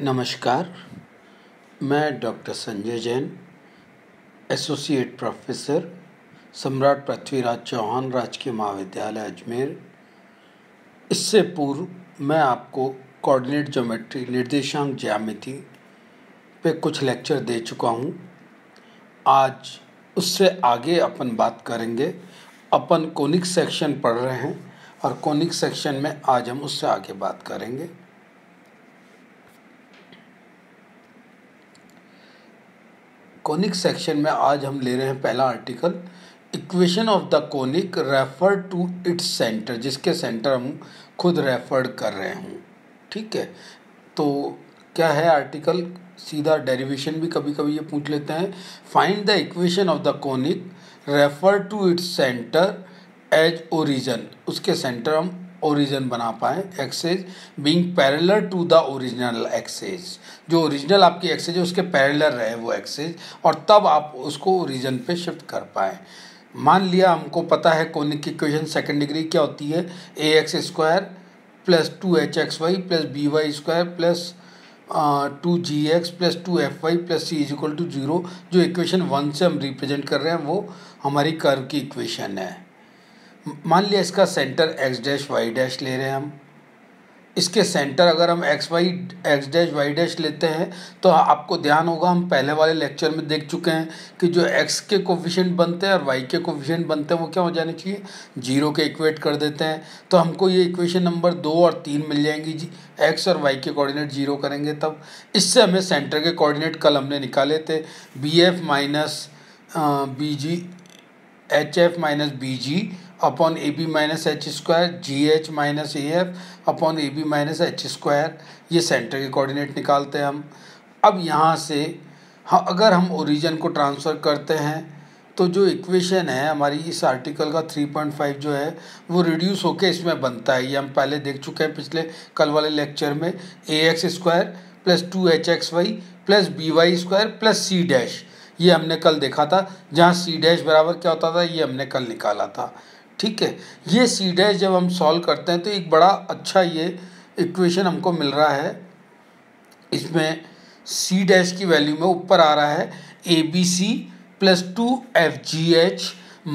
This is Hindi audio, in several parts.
नमस्कार मैं doctor Sanjay Jain associate professor Samrat Prithviraj Chauhan राजकीय महाविद्यालय अजमेर इससे पूर्व मैं आपको कोऑर्डिनेट ज्योमेट्री निर्देशांक ज्यामिति पे कुछ लेक्चर दे चुका हूँ आज उससे आगे अपन बात करेंगे अपन कोनिक सेक्शन पढ़ रहे हैं और कोनिक सेक्शन में आज हम उससे आगे बात करेंगे कॉनिक सेक्शन में आज हम ले रहे हैं पहला article equation of the conic refer to its centre जिसके सेंटर हम खुद रेफर कर रहे हूँ ठीक है तो क्या है आर्टिकल सीधा डेरिवेशन भी कभी कभी ये पूछ लेते हैं find the equation of the conic refer to its centre as origin उसके सेंटर हम ओरिजिन बना पाएँ axes being parallel to the original axes जो ओरिजिनल आपकी एक्सेज है उसके पैरेलर रहे वो एक्सेज और तब आप उसको ओरिजिन पे शिफ्ट कर पाएँ मान लिया हमको पता है कॉनिक की क्वेश्चन सेकेंड डिग्री क्या होती है A X square plus two H X Y plus B Y square plus two G X plus two F Y plus C is equal to zero जो इक्वेशन वन से हम रिप्रेजेंट कर रहे हैं वो हमारी कर्व की इक्वेशन है मान लिया इसका centre X dash Y dash ले रहे हैं हम इसके सेंटर अगर हम X Y X dash Y dash लेते हैं तो आपको ध्यान होगा हम पहले वाले लेक्चर में देख चुके हैं कि जो एक्स के कोफिशेंट बनते हैं और वाई के कोफिशेंट बनते हैं वो क्या हो जाने चाहिए जीरो के इक्वेट कर देते हैं तो हमको ये इक्वेशन नंबर दो और तीन मिल जाएंगी जी एक्स और वाई के कोऑर्डिनेट जीरो करेंगे तब इससे हमें सेंटर के कोऑर्डिनेट कल हमने निकाले थे B F minus B G H F minus B G upon A B minus H square G H minus A F upon A B minus H square ये सेंटर के कोऑर्डिनेट निकालते हैं हम अब यहाँ से हाँ अगर हम ओरिजिन को ट्रांसफ़र करते हैं तो जो इक्वेशन है हमारी इस आर्टिकल का 3.5 जो है वो रिड्यूस होकर इसमें बनता है ये हम पहले देख चुके हैं पिछले कल वाले लेक्चर में A X square plus two H X Y plus B Y square plus C dash ये हमने कल देखा था जहाँ सी डैश बराबर क्या होता था ये हमने कल निकाला था ठीक है ये सी डैश जब हम सॉल्व करते हैं तो एक बड़ा अच्छा ये इक्वेशन हमको मिल रहा है इसमें सी डैश की वैल्यू में ऊपर आ रहा है A B C plus two F G H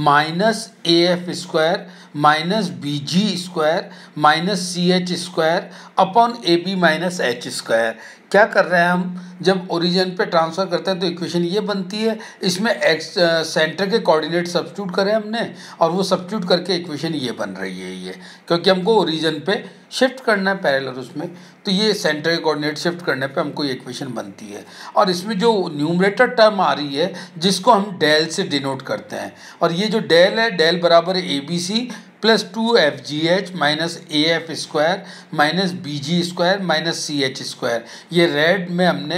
minus A F square minus B G square minus C H square upon A B minus H square क्या कर रहे हैं हम जब ओरिजिन पे ट्रांसफ़र करते हैं तो इक्वेशन ये बनती है इसमें एक्स सेंटर के कोऑर्डिनेट सब्सट्यूट करें हमने और वो सब्सट्यूट करके इक्वेशन ये बन रही है ये क्योंकि हमको ओरिजिन पे शिफ्ट करना है पैरेलल उसमें तो ये सेंटर के कोऑर्डिनेट शिफ्ट करने पे हमको ये इक्वेशन बनती है और इसमें जो न्यूमरेटर टर्म आ रही है जिसको हम डेल से डिनोट करते हैं और ये जो डेल है डेल बराबर A B C plus two F G H minus A F square minus B G square minus C H square ये रेड में हमने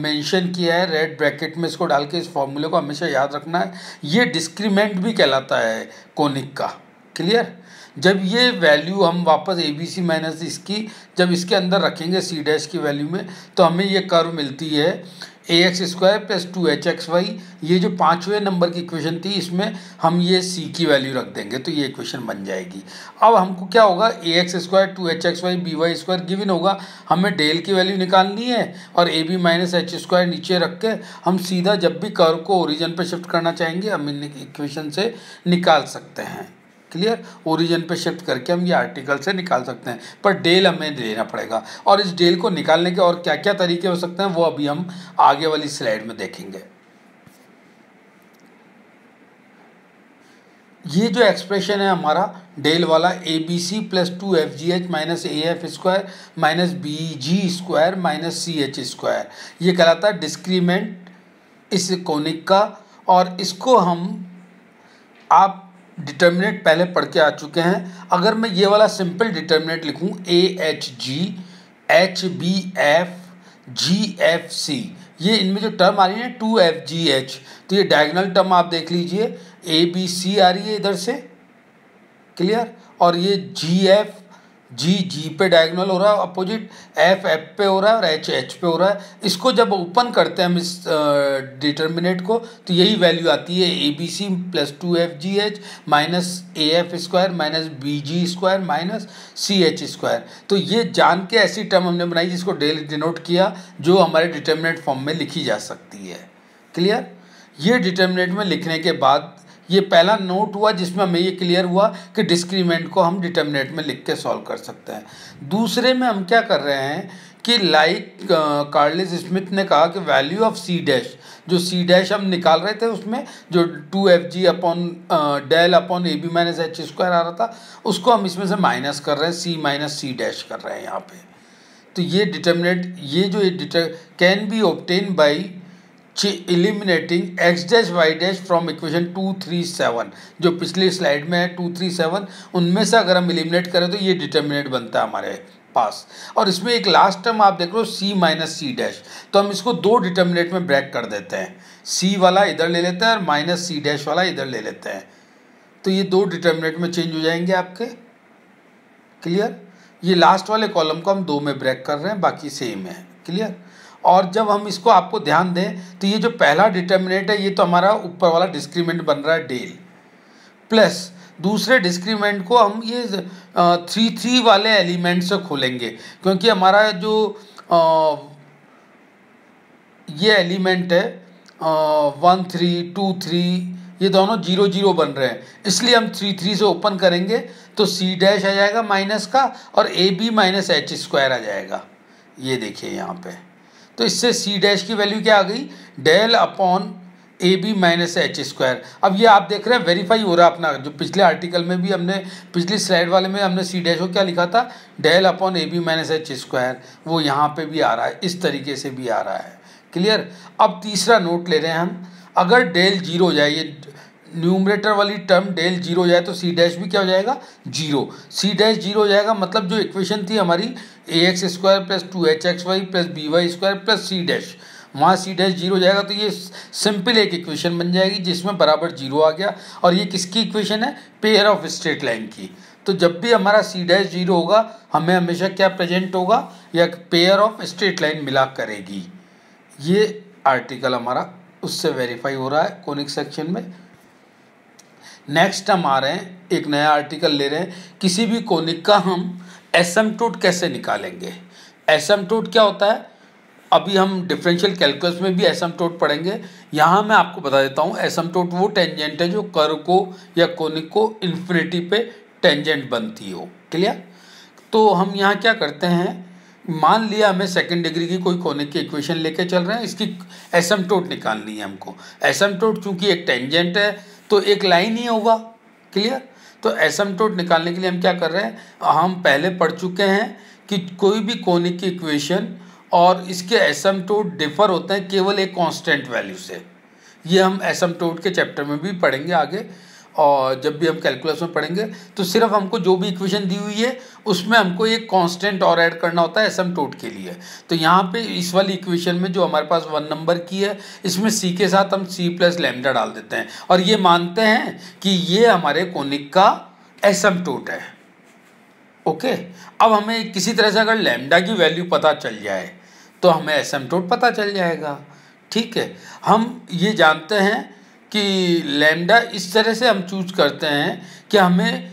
मेंशन किया है रेड ब्रैकेट में इसको डाल के इस फॉर्मूले को हमेशा याद रखना है ये डिस्क्रीमेंट भी कहलाता है कोनिक का क्लियर जब ये वैल्यू हम वापस ए बी सी माइनस इसकी जब इसके अंदर रखेंगे सी डैश की वैल्यू में तो हमें ये कर्व मिलती है A X square plus two H X Y ये जो पाँचवें नंबर की इक्वेशन थी इसमें हम ये सी की वैल्यू रख देंगे तो ये इक्वेशन बन जाएगी अब हमको क्या होगा A X square two H X Y B Y square given होगा हमें डेल की वैल्यू निकालनी है और A B minus H square नीचे रख के हम सीधा जब भी कर्व को ओरिजन पर शिफ्ट करना चाहेंगे हम इन इक्वेशन से निकाल सकते हैं क्लियर ओरिजिन पे शिफ्ट करके हम ये आर्टिकल से निकाल सकते हैं पर डेल हमें लेना पड़ेगा और इस डेल को निकालने के और क्या क्या तरीके हो सकते हैं वो अभी हम आगे वाली स्लाइड में देखेंगे ये जो एक्सप्रेशन है हमारा डेल वाला A B C plus two F G H minus A F square minus B G square minus C H square ये कहलाता है डिस्क्रीमेंट इस कोनिक का और इसको हम आप डिटर्मिनेट पहले पढ़ के आ चुके हैं अगर मैं ये वाला सिंपल डिटर्मिनेट लिखूं A H G H B F G F C ये इनमें जो टर्म आ रही है टू एफ जी एच तो ये डायगनल टर्म आप देख लीजिए ए बी सी आ रही है इधर से क्लियर और ये जी एफ जी जी पे डायगोनल हो रहा है अपोजिट एफ एफ पे हो रहा है और एच एच पे हो रहा है इसको जब ओपन करते हैं हम इस डिटर्मिनेट को तो यही वैल्यू आती है A B C plus two F G H minus A F square minus B G square minus C H square तो ये जान के ऐसी टर्म हमने बनाई जिसको डेल डिनोट किया जो हमारे डिटर्मिनेट फॉर्म में लिखी जा सकती है क्लियर ये डिटर्मिनेट में लिखने के बाद ये पहला नोट हुआ जिसमें हमें ये क्लियर हुआ कि डिस्क्रीमेंट को हम डिटर्मिनेट में लिख के सॉल्व कर सकते हैं दूसरे में हम क्या कर रहे हैं कि लाइक कार्लिस स्मिथ ने कहा कि वैल्यू ऑफ सी डैश जो सी डैश हम निकाल रहे थे उसमें जो two F G upon del upon A B minus H square आ रहा था उसको हम इसमें से माइनस कर रहे हैं सी माइनस सी डैश कर रहे हैं यहाँ पे तो ये डिटर्मिनेट ये जो ये deter can be obtain by eliminating X dash Y dash from equation two three seven जो पिछली स्लाइड में है टू थ्री सेवन उनमें से अगर हम इलिमिनेट करें तो ये डिटर्मिनेट बनता है हमारे पास और इसमें एक लास्ट टर्म आप देख लो सी माइनस सी डैश तो हम इसको दो डिटर्मिनेट में ब्रेक कर देते हैं सी वाला इधर ले लेते हैं और माइनस सी डैश वाला इधर ले लेते हैं तो ये दो डिटर्मिनेट में चेंज हो जाएंगे आपके क्लियर ये लास्ट वाले कॉलम को हम दो में ब्रेक कर रहे हैं बाकी सेम है क्लियर और जब हम इसको आपको ध्यान दें तो ये जो पहला डिटर्मिनेट है ये तो हमारा ऊपर वाला डिस्क्रीमेंट बन रहा है डेल प्लस दूसरे डिस्क्रीमेंट को हम ये थ्री थ्री वाले एलिमेंट से खोलेंगे क्योंकि हमारा जो आ, ये एलिमेंट है वन थ्री टू थ्री ये दोनों जीरो जीरो बन रहे हैं इसलिए हम थ्री थ्री से ओपन करेंगे तो सी डैश आ जाएगा माइनस का और A B minus H square आ जाएगा ये देखिए यहाँ पे तो इससे सी डैश की वैल्यू क्या आ गई del upon A B minus H square अब ये आप देख रहे हैं वेरीफाई हो रहा है अपना जो पिछले आर्टिकल में भी हमने पिछली स्लाइड वाले में हमने सी डैश को क्या लिखा था del upon A B minus H square वो यहाँ पे भी आ रहा है इस तरीके से भी आ रहा है क्लियर अब तीसरा नोट ले रहे हैं हम अगर डेल जीरो हो जाए ये न्यूमरेटर वाली टर्म डेल जीरो हो जाए तो सी डैश भी क्या हो जाएगा जीरो सी डैश जीरो हो जाएगा मतलब जो इक्वेशन थी हमारी A X square plus two H X Y plus B Y square plus C dash वहाँ सी डैश जीरो हो जाएगा तो ये सिंपल एक इक्वेशन बन जाएगी जिसमें बराबर जीरो आ गया और ये किसकी इक्वेशन है पेयर ऑफ स्ट्रेट लाइन की तो जब भी हमारा सी डैश जीरो होगा हमें हमेशा क्या प्रेजेंट होगा या पेयर ऑफ स्ट्रेट लाइन मिला करेगी ये आर्टिकल हमारा उससे वेरीफाई हो रहा है कॉनिक सेक्शन में नेक्स्ट हम आ रहे हैं एक नया आर्टिकल ले रहे हैं किसी भी कोनिक का हम एसमटूट कैसे निकालेंगे एसमटूट क्या होता है अभी हम डिफरेंशियल कैलकुलस में भी टोट पढ़ेंगे यहाँ मैं आपको बता देता हूँ टोट वो टेंजेंट है जो कर को या कोनिक को इन्फिनिटी पे टेंजेंट बनती हो क्लियर तो हम यहाँ क्या करते हैं मान लिया हमें सेकेंड डिग्री की कोई कोनिक की इक्वेशन लेके चल रहे हैं इसकी टोट निकालनी है हमको टोट चूँकि एक टेंजेंट है तो एक लाइन ही होगा क्लियर तो एसम निकालने के लिए हम क्या कर रहे हैं हम पहले पढ़ चुके हैं कि कोई भी कोनिक की इक्वेशन और इसके एसम डिफर होते हैं केवल एक कांस्टेंट वैल्यू से ये हम एसम के चैप्टर में भी पढ़ेंगे आगे और जब भी हम कैलकुलस में पढ़ेंगे तो सिर्फ हमको जो भी इक्वेशन दी हुई है उसमें हमको एक कांस्टेंट और ऐड करना होता है एसम टोट के लिए तो यहाँ पे इस वाली इक्वेशन में जो हमारे पास वन नंबर की है इसमें सी के साथ हम सी प्लस लेमडा डाल देते हैं और ये मानते हैं कि ये हमारे कोनिक का एसम टोट है ओके अब हमें किसी तरह से अगर लेमडा की वैल्यू पता चल जाए तो हमें एसम टोट पता चल जाएगा ठीक है हम ये जानते हैं कि लैम्डा इस तरह से हम चूज करते हैं कि हमें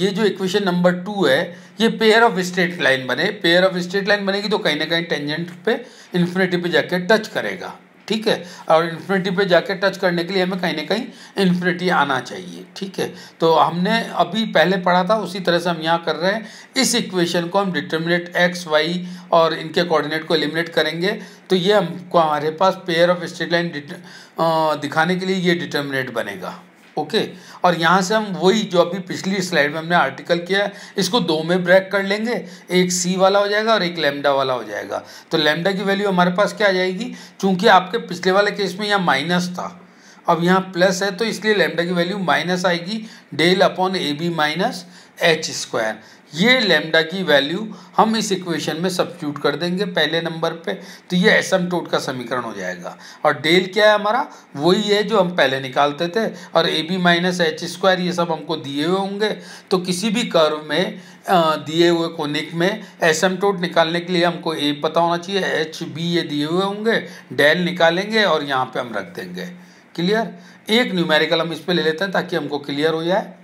ये जो इक्वेशन नंबर टू है ये पेयर ऑफ स्ट्रेट लाइन बने पेयर ऑफ स्ट्रेट लाइन बनेगी तो कहीं ना कहीं टेंजेंट पे इन्फिनिटी पे जाकर टच करेगा ठीक है और इन्फिनिटी पे जाके टच करने के लिए हमें कहीं ना कहीं इन्फिनिटी आना चाहिए ठीक है तो हमने अभी पहले पढ़ा था उसी तरह से हम यहाँ कर रहे हैं इस इक्वेशन को हम डिटर्मिनेट एक्स वाई और इनके कोऑर्डिनेट को एलिमिनेट करेंगे तो ये हमको हमारे पास पेयर ऑफ स्ट्रेट लाइन दिखाने के लिए ये डिटर्मिनेट बनेगा ओके और यहाँ से हम वही जो अभी पिछली स्लाइड में हमने आर्टिकल किया है इसको दो में ब्रेक कर लेंगे एक सी वाला हो जाएगा और एक लेमडा वाला हो जाएगा तो लेमडा की वैल्यू हमारे पास क्या आ जाएगी चूँकि आपके पिछले वाले केस में यहाँ माइनस था अब यहाँ प्लस है तो इसलिए लेमडा की वैल्यू माइनस आएगी del upon A B minus H square ये लेमडा की वैल्यू हम इस इक्वेशन में सब्सिट्यूट कर देंगे पहले नंबर पे तो ये एस एम टोट का समीकरण हो जाएगा और डेल क्या है हमारा वही है जो हम पहले निकालते थे और A B minus H square ये सब हमको दिए हुए होंगे तो किसी भी कर्व में दिए हुए कोनिक में एस एम टोट निकालने के लिए हमको ए पता होना चाहिए एच बी ये दिए हुए होंगे डेल निकालेंगे और यहाँ पर हम रख देंगे क्लियर एक न्यूमेरिकल हम इस पर ले लेते हैं ताकि हमको क्लियर हो जाए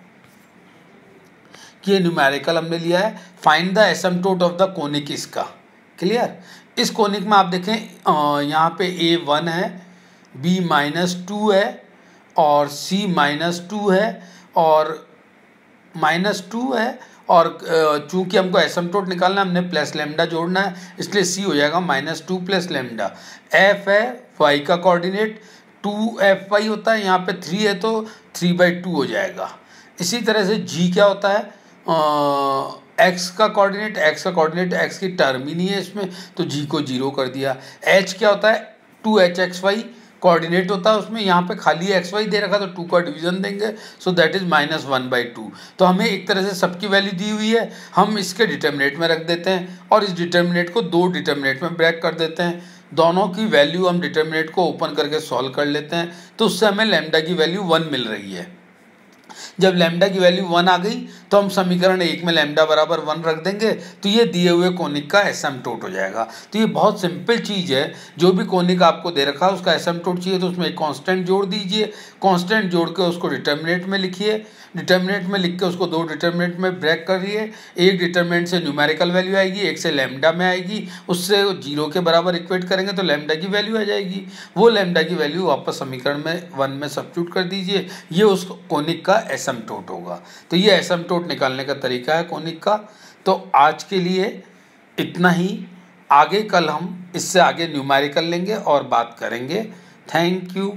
कि ये न्यूमेरिकल हमने लिया है find the asymptote of the conic इसका क्लियर इस कोनिक में आप देखें यहाँ पे ए वन है बी माइनस टू है और सी माइनस टू है और माइनस टू है और चूंकि हमको एसम टोट निकालना है हमने प्लस लेमडा जोड़ना है इसलिए सी हो जाएगा minus two plus lambda F है वाई का कोऑर्डिनेट टू एफ वाई होता है यहाँ पे थ्री है तो थ्री बाई टू हो जाएगा इसी तरह से जी क्या होता है एक्स का कोऑर्डिनेट एक्स का कोऑर्डिनेट एक्स की टर्म ही नहीं है इसमें तो जी को जीरो कर दिया एच क्या होता है two H X Y coordinate होता है उसमें यहाँ पे खाली एक्स वाई दे रखा तो टू का डिवीजन देंगे so that is minus one by two तो हमें एक तरह से सबकी वैल्यू दी हुई है हम इसके डिटर्मिनेट में रख देते हैं और इस डिटर्मिनेट को दो डिटर्मिनेट में ब्रेक कर देते हैं दोनों की वैल्यू हम डिटर्मिनेट को ओपन करके सॉल्व कर लेते हैं तो उससे हमें लेमडा की वैल्यू वन मिल रही है जब लेमडा की वैल्यू वन आ गई तो हम समीकरण एक में लेमडा बराबर वन रख देंगे तो ये दिए हुए कोनिक का एस एम टोट हो जाएगा तो ये बहुत सिंपल चीज़ है जो भी कोनिक आपको दे रखा है उसका एस एम टोट चाहिए तो उसमें एक कांस्टेंट जोड़ दीजिए कांस्टेंट जोड़ के उसको डिटर्मिनेट में लिखिए डिटर्मिनेंट में लिख के उसको दो डिटर्मिनेंट में ब्रेक करिए एक डिटर्मिनेंट से न्यूमेरिकल वैल्यू आएगी एक से लेमडा में आएगी उससे जीरो के बराबर इक्वेट करेंगे तो लेमडा की वैल्यू आ जाएगी वो लेमडा की वैल्यू वापस समीकरण में वन में सब्स्टिट्यूट कर दीजिए ये उस कोनिक का एसम होगा तो ये एसम निकालने का तरीका है कोनिक का तो आज के लिए इतना ही आगे कल हम इससे आगे न्यूमेरिकल लेंगे और बात करेंगे थैंक यू